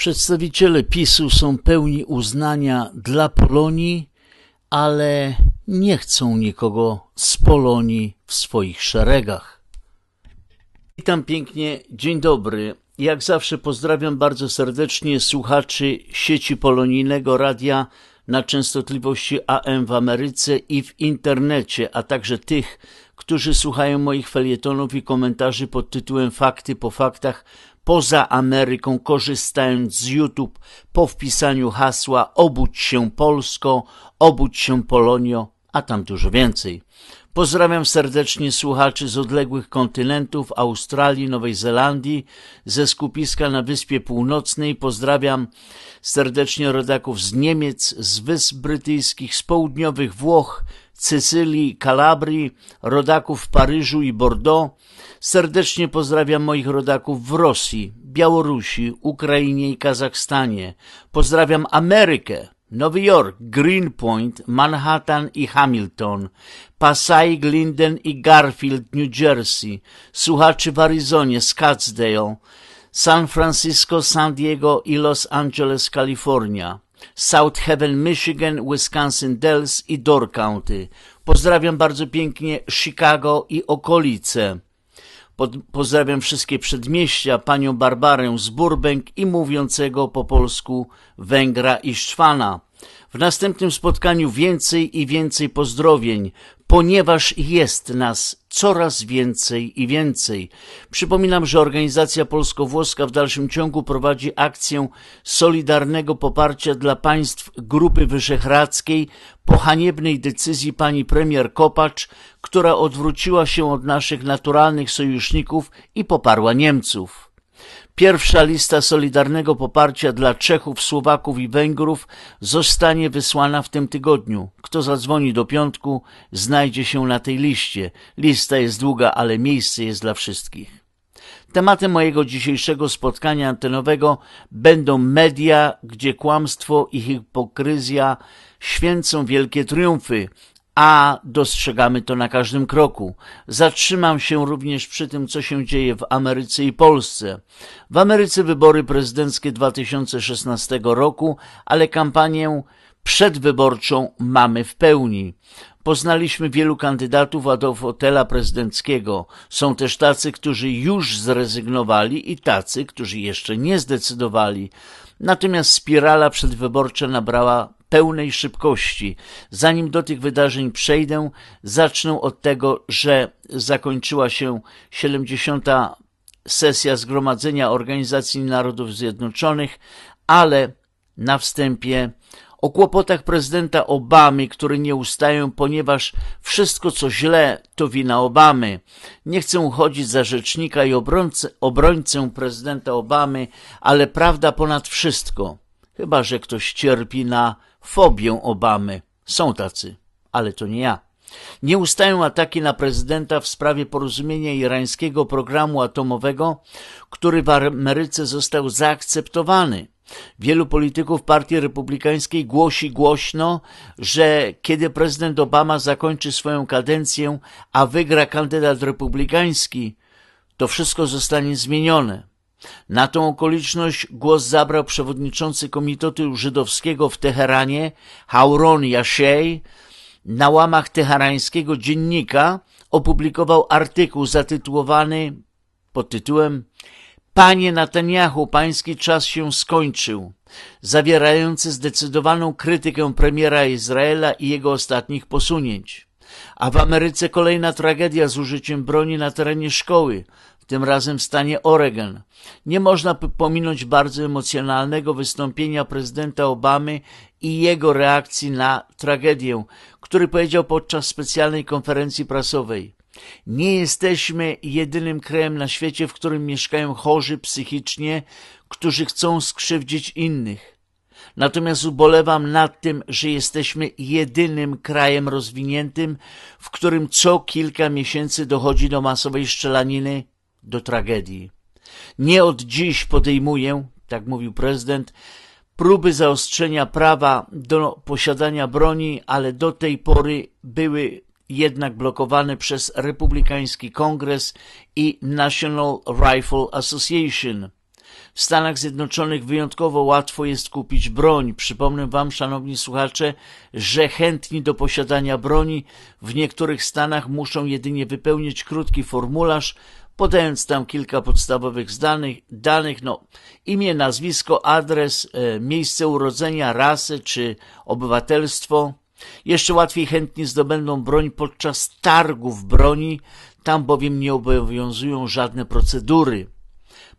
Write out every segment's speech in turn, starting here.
Przedstawiciele PiSu są pełni uznania dla Polonii, ale nie chcą nikogo z Polonii w swoich szeregach. Witam pięknie, dzień dobry. Jak zawsze pozdrawiam bardzo serdecznie słuchaczy sieci polonijnego radia na częstotliwości AM w Ameryce i w internecie, a także tych, którzy słuchają moich felietonów i komentarzy pod tytułem Fakty po faktach poza Ameryką, korzystając z YouTube po wpisaniu hasła Obudź się Polsko, obudź się Polonio a tam dużo więcej. Pozdrawiam serdecznie słuchaczy z odległych kontynentów Australii, Nowej Zelandii, ze skupiska na Wyspie Północnej. Pozdrawiam serdecznie rodaków z Niemiec, z Wysp Brytyjskich, z południowych Włoch, Sycylii, Kalabrii, rodaków w Paryżu i Bordeaux. Serdecznie pozdrawiam moich rodaków w Rosji, Białorusi, Ukrainie i Kazachstanie. Pozdrawiam Amerykę Nowy Jork, Greenpoint, Manhattan i Hamilton, Pasay, Glinden i Garfield, New Jersey, słuchaczy w Arizonie, Scottsdale, San Francisco, San Diego i Los Angeles, Kalifornia, South Haven, Michigan, Wisconsin Dells i Door County. Pozdrawiam bardzo pięknie Chicago i okolice. Pod, pozdrawiam wszystkie przedmieścia, panią Barbarę z Burbank i mówiącego po polsku Węgra i Szwana. W następnym spotkaniu więcej i więcej pozdrowień, ponieważ jest nas coraz więcej i więcej. Przypominam, że organizacja polsko-włoska w dalszym ciągu prowadzi akcję solidarnego poparcia dla państw Grupy Wyszehradzkiej po haniebnej decyzji pani premier Kopacz, która odwróciła się od naszych naturalnych sojuszników i poparła Niemców. Pierwsza lista solidarnego poparcia dla Czechów, Słowaków i Węgrów zostanie wysłana w tym tygodniu. Kto zadzwoni do piątku, znajdzie się na tej liście. Lista jest długa, ale miejsce jest dla wszystkich. Tematem mojego dzisiejszego spotkania antenowego będą media, gdzie kłamstwo i hipokryzja święcą wielkie triumfy, a dostrzegamy to na każdym kroku. Zatrzymam się również przy tym, co się dzieje w Ameryce i Polsce. W Ameryce wybory prezydenckie 2016 roku, ale kampanię przedwyborczą mamy w pełni. Poznaliśmy wielu kandydatów a do fotela prezydenckiego. Są też tacy, którzy już zrezygnowali i tacy, którzy jeszcze nie zdecydowali. Natomiast spirala przedwyborcza nabrała pełnej szybkości. Zanim do tych wydarzeń przejdę, zacznę od tego, że zakończyła się 70. sesja Zgromadzenia Organizacji Narodów Zjednoczonych, ale na wstępie o kłopotach prezydenta Obamy, który nie ustają, ponieważ wszystko co źle to wina Obamy. Nie chcę uchodzić za rzecznika i obrońcę, obrońcę prezydenta Obamy, ale prawda ponad wszystko. Chyba, że ktoś cierpi na fobię Obamy. Są tacy, ale to nie ja. Nie ustają ataki na prezydenta w sprawie porozumienia irańskiego programu atomowego, który w Ameryce został zaakceptowany. Wielu polityków Partii Republikańskiej głosi głośno, że kiedy prezydent Obama zakończy swoją kadencję, a wygra kandydat republikański, to wszystko zostanie zmienione. Na tą okoliczność głos zabrał przewodniczący Komitetu Żydowskiego w Teheranie Hauron Yashej. Na łamach teherańskiego dziennika opublikował artykuł zatytułowany pod tytułem Panie Netanyahu, pański czas się skończył, zawierający zdecydowaną krytykę premiera Izraela i jego ostatnich posunięć. A w Ameryce kolejna tragedia z użyciem broni na terenie szkoły, tym razem w stanie Oregon. Nie można pominąć bardzo emocjonalnego wystąpienia prezydenta Obamy i jego reakcji na tragedię, który powiedział podczas specjalnej konferencji prasowej. Nie jesteśmy jedynym krajem na świecie, w którym mieszkają chorzy psychicznie, którzy chcą skrzywdzić innych. Natomiast ubolewam nad tym, że jesteśmy jedynym krajem rozwiniętym, w którym co kilka miesięcy dochodzi do masowej szczelaniny, do tragedii. Nie od dziś podejmuję, tak mówił prezydent, próby zaostrzenia prawa do posiadania broni, ale do tej pory były jednak blokowane przez republikański kongres i National Rifle Association. W Stanach Zjednoczonych wyjątkowo łatwo jest kupić broń. Przypomnę Wam, szanowni słuchacze, że chętni do posiadania broni w niektórych Stanach muszą jedynie wypełnić krótki formularz, podając tam kilka podstawowych danych, danych no, imię, nazwisko, adres, e, miejsce urodzenia, rasę czy obywatelstwo. Jeszcze łatwiej chętni zdobędą broń podczas targów broni, tam bowiem nie obowiązują żadne procedury.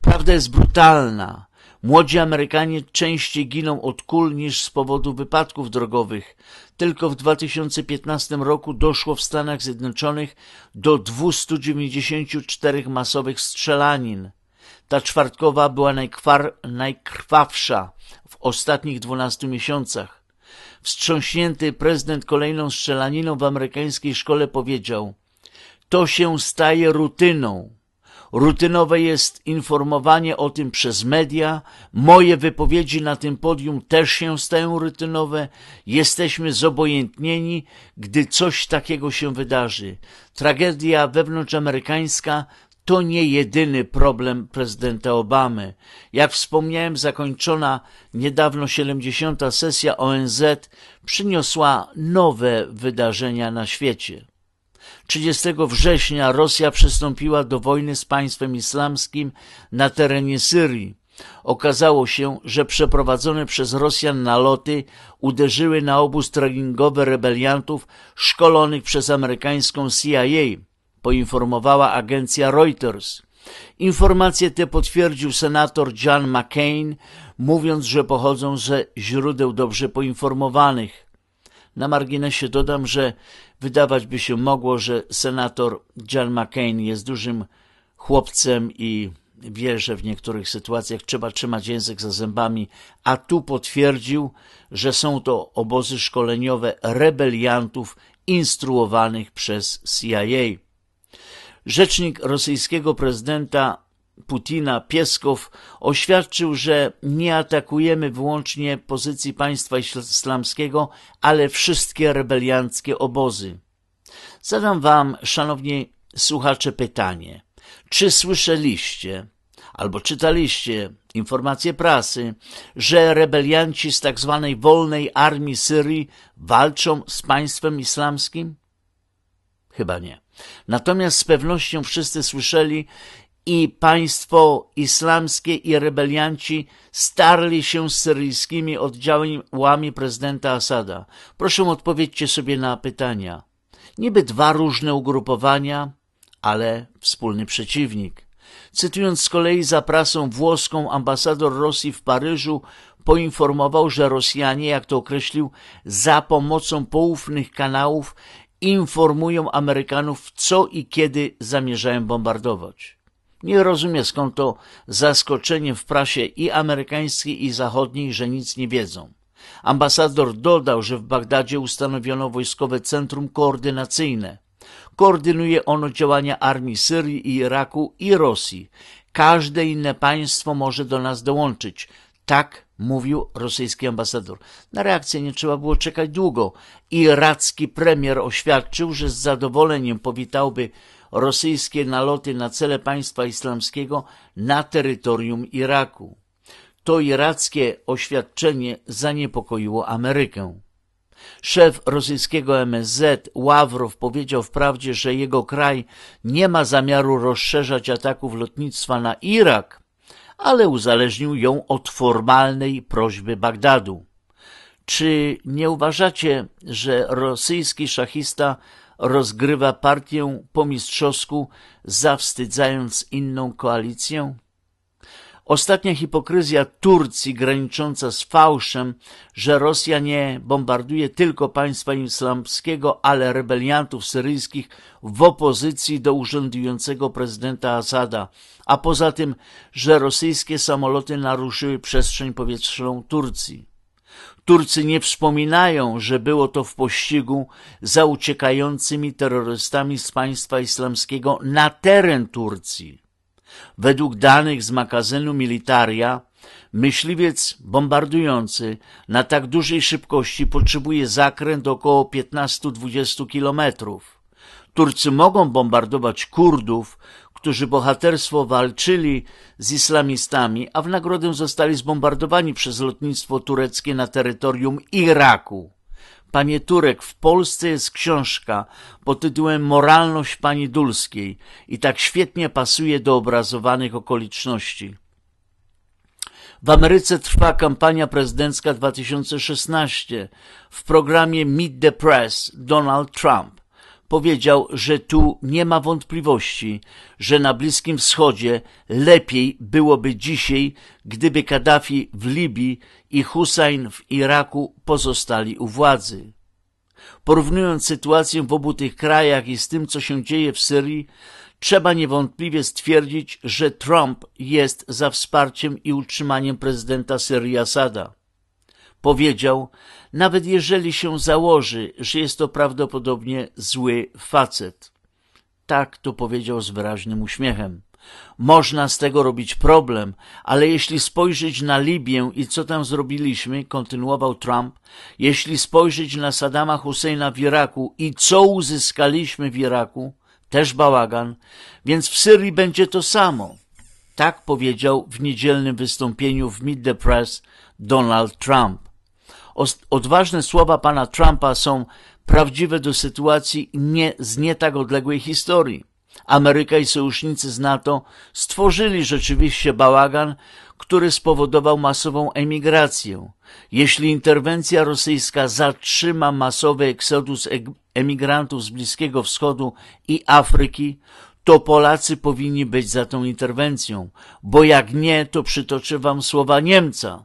Prawda jest brutalna. Młodzi Amerykanie częściej giną od kul niż z powodu wypadków drogowych. Tylko w 2015 roku doszło w Stanach Zjednoczonych do 294 masowych strzelanin. Ta czwartkowa była najkwar, najkrwawsza w ostatnich 12 miesiącach. Wstrząśnięty prezydent kolejną strzelaniną w amerykańskiej szkole powiedział: To się staje rutyną. Rutynowe jest informowanie o tym przez media. Moje wypowiedzi na tym podium też się stają rutynowe. Jesteśmy zobojętnieni, gdy coś takiego się wydarzy. Tragedia wewnątrzamerykańska to nie jedyny problem prezydenta Obamy. Jak wspomniałem, zakończona niedawno 70. sesja ONZ przyniosła nowe wydarzenia na świecie. 30 września Rosja przystąpiła do wojny z państwem islamskim na terenie Syrii. Okazało się, że przeprowadzone przez Rosjan naloty uderzyły na obóz treningowy rebeliantów szkolonych przez amerykańską CIA, poinformowała agencja Reuters. Informacje te potwierdził senator John McCain, mówiąc, że pochodzą ze źródeł dobrze poinformowanych. Na marginesie dodam, że Wydawać by się mogło, że senator John McCain jest dużym chłopcem i wie, że w niektórych sytuacjach trzeba trzymać język za zębami, a tu potwierdził, że są to obozy szkoleniowe rebeliantów instruowanych przez CIA. Rzecznik rosyjskiego prezydenta Putina Pieskow oświadczył, że nie atakujemy wyłącznie pozycji państwa islamskiego, ale wszystkie rebelianckie obozy. Zadam wam, szanowni słuchacze, pytanie. Czy słyszeliście albo czytaliście informacje prasy, że rebelianci z tzw. Tak wolnej armii Syrii walczą z państwem islamskim? Chyba nie. Natomiast z pewnością wszyscy słyszeli, i państwo islamskie i rebelianci starli się z syryjskimi oddziałami prezydenta Asada. Proszę odpowiedzcie sobie na pytania. Niby dwa różne ugrupowania, ale wspólny przeciwnik. Cytując z kolei za prasą włoską, ambasador Rosji w Paryżu poinformował, że Rosjanie, jak to określił, za pomocą poufnych kanałów informują Amerykanów, co i kiedy zamierzają bombardować. Nie rozumie skąd to zaskoczenie w prasie i amerykańskiej i zachodniej, że nic nie wiedzą. Ambasador dodał, że w Bagdadzie ustanowiono wojskowe centrum koordynacyjne. Koordynuje ono działania armii Syrii i Iraku i Rosji. Każde inne państwo może do nas dołączyć. Tak mówił rosyjski ambasador. Na reakcję nie trzeba było czekać długo. Iracki premier oświadczył, że z zadowoleniem powitałby rosyjskie naloty na cele państwa islamskiego na terytorium Iraku. To irackie oświadczenie zaniepokoiło Amerykę. Szef rosyjskiego MSZ Ławrow powiedział wprawdzie, że jego kraj nie ma zamiaru rozszerzać ataków lotnictwa na Irak, ale uzależnił ją od formalnej prośby Bagdadu. Czy nie uważacie, że rosyjski szachista rozgrywa partię po mistrzowsku, zawstydzając inną koalicję? Ostatnia hipokryzja Turcji granicząca z fałszem, że Rosja nie bombarduje tylko państwa islamskiego, ale rebeliantów syryjskich w opozycji do urzędującego prezydenta Asada, a poza tym, że rosyjskie samoloty naruszyły przestrzeń powietrzną Turcji. Turcy nie wspominają, że było to w pościgu za uciekającymi terrorystami z państwa islamskiego na teren Turcji. Według danych z magazynu Militaria myśliwiec bombardujący na tak dużej szybkości potrzebuje zakręt około 15-20 kilometrów. Turcy mogą bombardować Kurdów którzy bohaterstwo walczyli z islamistami, a w nagrodę zostali zbombardowani przez lotnictwo tureckie na terytorium Iraku. Panie Turek, w Polsce jest książka pod tytułem Moralność pani Dulskiej i tak świetnie pasuje do obrazowanych okoliczności. W Ameryce trwa kampania prezydencka 2016. W programie Meet the Press Donald Trump powiedział, że tu nie ma wątpliwości, że na Bliskim Wschodzie lepiej byłoby dzisiaj, gdyby Kaddafi w Libii i Hussein w Iraku pozostali u władzy. Porównując sytuację w obu tych krajach i z tym, co się dzieje w Syrii, trzeba niewątpliwie stwierdzić, że Trump jest za wsparciem i utrzymaniem prezydenta Syrii Asada. Powiedział, nawet jeżeli się założy, że jest to prawdopodobnie zły facet. Tak to powiedział z wyraźnym uśmiechem. Można z tego robić problem, ale jeśli spojrzeć na Libię i co tam zrobiliśmy, kontynuował Trump, jeśli spojrzeć na Saddama Husseina w Iraku i co uzyskaliśmy w Iraku, też bałagan, więc w Syrii będzie to samo. Tak powiedział w niedzielnym wystąpieniu w Meet the Press Donald Trump odważne słowa pana Trumpa są prawdziwe do sytuacji nie, z nie tak odległej historii. Ameryka i sojusznicy z NATO stworzyli rzeczywiście bałagan, który spowodował masową emigrację. Jeśli interwencja rosyjska zatrzyma masowy eksodus emigrantów z Bliskiego Wschodu i Afryki, to Polacy powinni być za tą interwencją, bo jak nie, to przytoczę wam słowa Niemca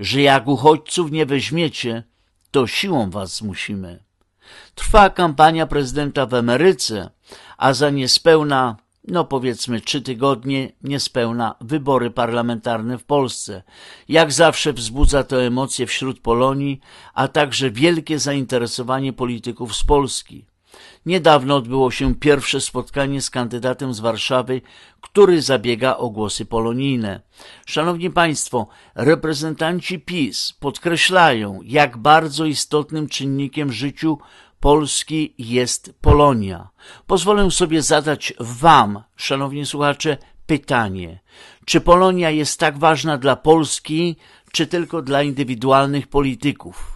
że jak uchodźców nie weźmiecie, to siłą was zmusimy. Trwa kampania prezydenta w Ameryce, a za niespełna, no powiedzmy trzy tygodnie, niespełna wybory parlamentarne w Polsce. Jak zawsze wzbudza to emocje wśród Polonii, a także wielkie zainteresowanie polityków z Polski. Niedawno odbyło się pierwsze spotkanie z kandydatem z Warszawy, który zabiega o głosy polonijne. Szanowni Państwo, reprezentanci PiS podkreślają, jak bardzo istotnym czynnikiem życiu Polski jest Polonia. Pozwolę sobie zadać Wam, szanowni słuchacze, pytanie. Czy Polonia jest tak ważna dla Polski, czy tylko dla indywidualnych polityków?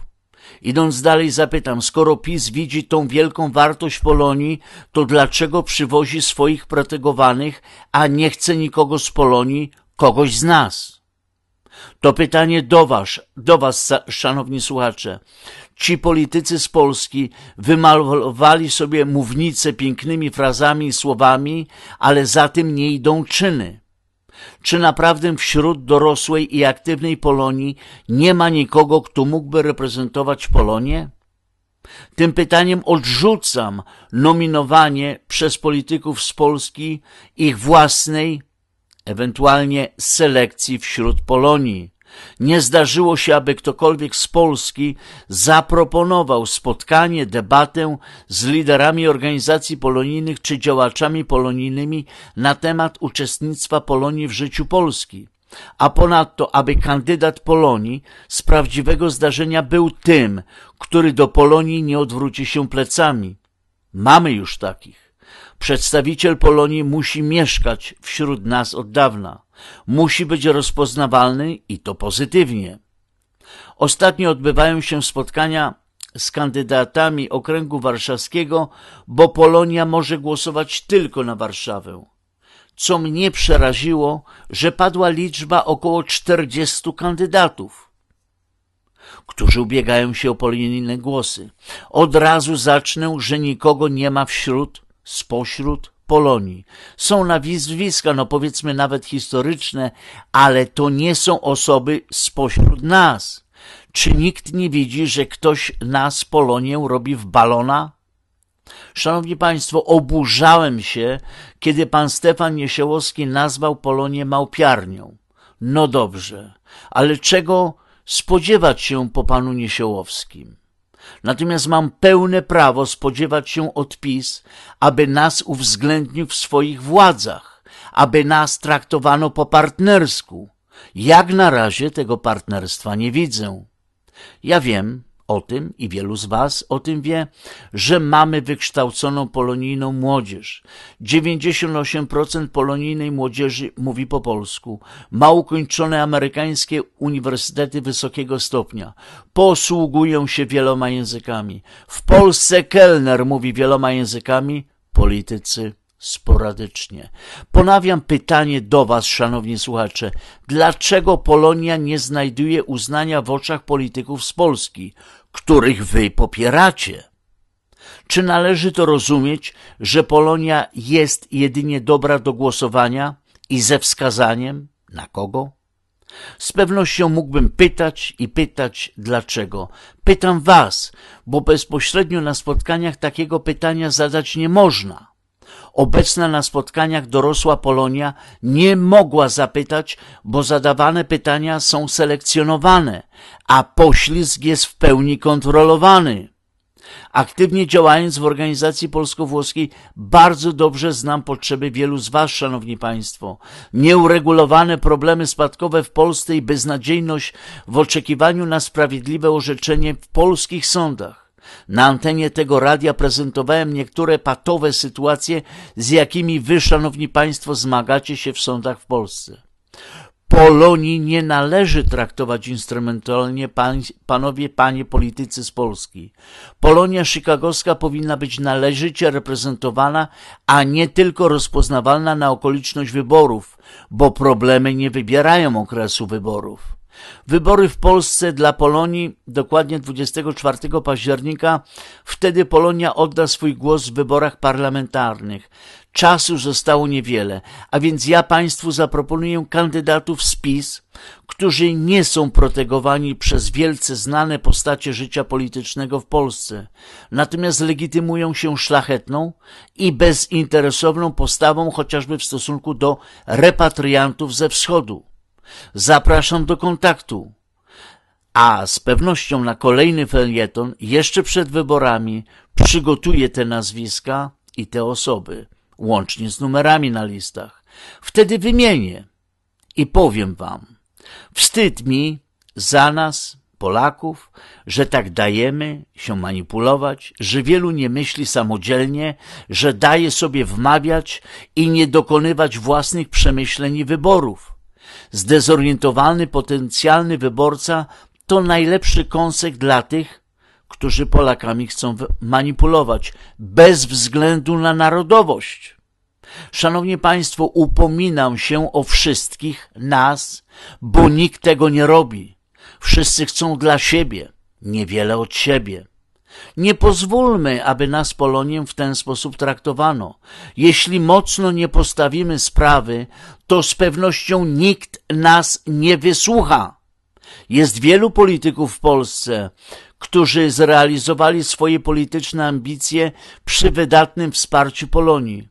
Idąc dalej zapytam, skoro PiS widzi tą wielką wartość Polonii, to dlaczego przywozi swoich protegowanych, a nie chce nikogo z Polonii, kogoś z nas? To pytanie do was, do was, szanowni słuchacze. Ci politycy z Polski wymalowali sobie mównice pięknymi frazami i słowami, ale za tym nie idą czyny. Czy naprawdę wśród dorosłej i aktywnej Polonii nie ma nikogo, kto mógłby reprezentować Polonię? Tym pytaniem odrzucam nominowanie przez polityków z Polski ich własnej, ewentualnie selekcji wśród Polonii. Nie zdarzyło się, aby ktokolwiek z Polski zaproponował spotkanie, debatę z liderami organizacji polonijnych czy działaczami polonijnymi na temat uczestnictwa Polonii w życiu Polski. A ponadto, aby kandydat Polonii z prawdziwego zdarzenia był tym, który do Polonii nie odwróci się plecami. Mamy już takich. Przedstawiciel Polonii musi mieszkać wśród nas od dawna. Musi być rozpoznawalny i to pozytywnie. Ostatnio odbywają się spotkania z kandydatami okręgu warszawskiego, bo Polonia może głosować tylko na Warszawę. Co mnie przeraziło, że padła liczba około 40 kandydatów, którzy ubiegają się o polonijne głosy. Od razu zacznę, że nikogo nie ma wśród spośród Polonii. Są nazwiska, no powiedzmy nawet historyczne, ale to nie są osoby spośród nas. Czy nikt nie widzi, że ktoś nas, Polonię, robi w balona? Szanowni Państwo, oburzałem się, kiedy pan Stefan Niesiołowski nazwał Polonię małpiarnią. No dobrze, ale czego spodziewać się po panu Niesiołowskim? Natomiast mam pełne prawo spodziewać się odpis, aby nas uwzględnił w swoich władzach, aby nas traktowano po partnersku. Jak na razie tego partnerstwa nie widzę. Ja wiem, o tym i wielu z Was o tym wie, że mamy wykształconą polonijną młodzież. 98% polonijnej młodzieży mówi po polsku, ma ukończone amerykańskie uniwersytety wysokiego stopnia, posługują się wieloma językami. W Polsce kelner mówi wieloma językami, politycy sporadycznie. Ponawiam pytanie do Was, szanowni słuchacze. Dlaczego Polonia nie znajduje uznania w oczach polityków z Polski? których wy popieracie. Czy należy to rozumieć, że Polonia jest jedynie dobra do głosowania i ze wskazaniem na kogo? Z pewnością mógłbym pytać i pytać dlaczego. Pytam was, bo bezpośrednio na spotkaniach takiego pytania zadać nie można. Obecna na spotkaniach dorosła Polonia nie mogła zapytać, bo zadawane pytania są selekcjonowane, a poślizg jest w pełni kontrolowany. Aktywnie działając w organizacji polsko-włoskiej, bardzo dobrze znam potrzeby wielu z Was, Szanowni Państwo. Nieuregulowane problemy spadkowe w Polsce i beznadziejność w oczekiwaniu na sprawiedliwe orzeczenie w polskich sądach. Na antenie tego radia prezentowałem niektóre patowe sytuacje, z jakimi wy, szanowni państwo, zmagacie się w sądach w Polsce. Polonii nie należy traktować instrumentalnie, pan, panowie, panie politycy z Polski. Polonia chicagowska powinna być należycie reprezentowana, a nie tylko rozpoznawalna na okoliczność wyborów, bo problemy nie wybierają okresu wyborów. Wybory w Polsce dla Polonii dokładnie 24 października. Wtedy Polonia odda swój głos w wyborach parlamentarnych. Czasu zostało niewiele, a więc ja Państwu zaproponuję kandydatów z PiS, którzy nie są protegowani przez wielce znane postacie życia politycznego w Polsce, natomiast legitymują się szlachetną i bezinteresowną postawą chociażby w stosunku do repatriantów ze wschodu. Zapraszam do kontaktu. A z pewnością na kolejny felieton, jeszcze przed wyborami, przygotuję te nazwiska i te osoby, łącznie z numerami na listach. Wtedy wymienię i powiem wam. Wstyd mi za nas, Polaków, że tak dajemy się manipulować, że wielu nie myśli samodzielnie, że daje sobie wmawiać i nie dokonywać własnych przemyśleń i wyborów. Zdezorientowany potencjalny wyborca to najlepszy kąsek dla tych, którzy Polakami chcą manipulować, bez względu na narodowość. Szanowni Państwo, upominam się o wszystkich nas, bo nikt tego nie robi. Wszyscy chcą dla siebie, niewiele od siebie. Nie pozwólmy, aby nas Poloniem w ten sposób traktowano. Jeśli mocno nie postawimy sprawy, to z pewnością nikt nas nie wysłucha. Jest wielu polityków w Polsce, którzy zrealizowali swoje polityczne ambicje przy wydatnym wsparciu Polonii.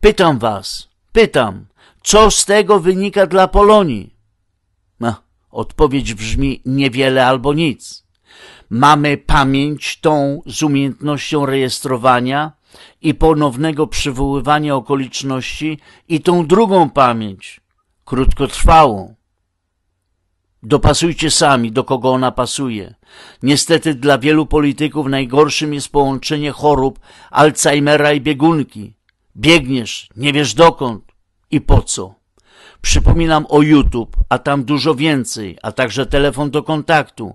Pytam was, pytam, co z tego wynika dla Polonii? No, odpowiedź brzmi niewiele albo nic mamy pamięć tą z umiejętnością rejestrowania i ponownego przywoływania okoliczności i tą drugą pamięć, krótkotrwałą. Dopasujcie sami, do kogo ona pasuje. Niestety dla wielu polityków najgorszym jest połączenie chorób Alzheimera i biegunki. Biegniesz, nie wiesz dokąd i po co. Przypominam o YouTube, a tam dużo więcej, a także telefon do kontaktu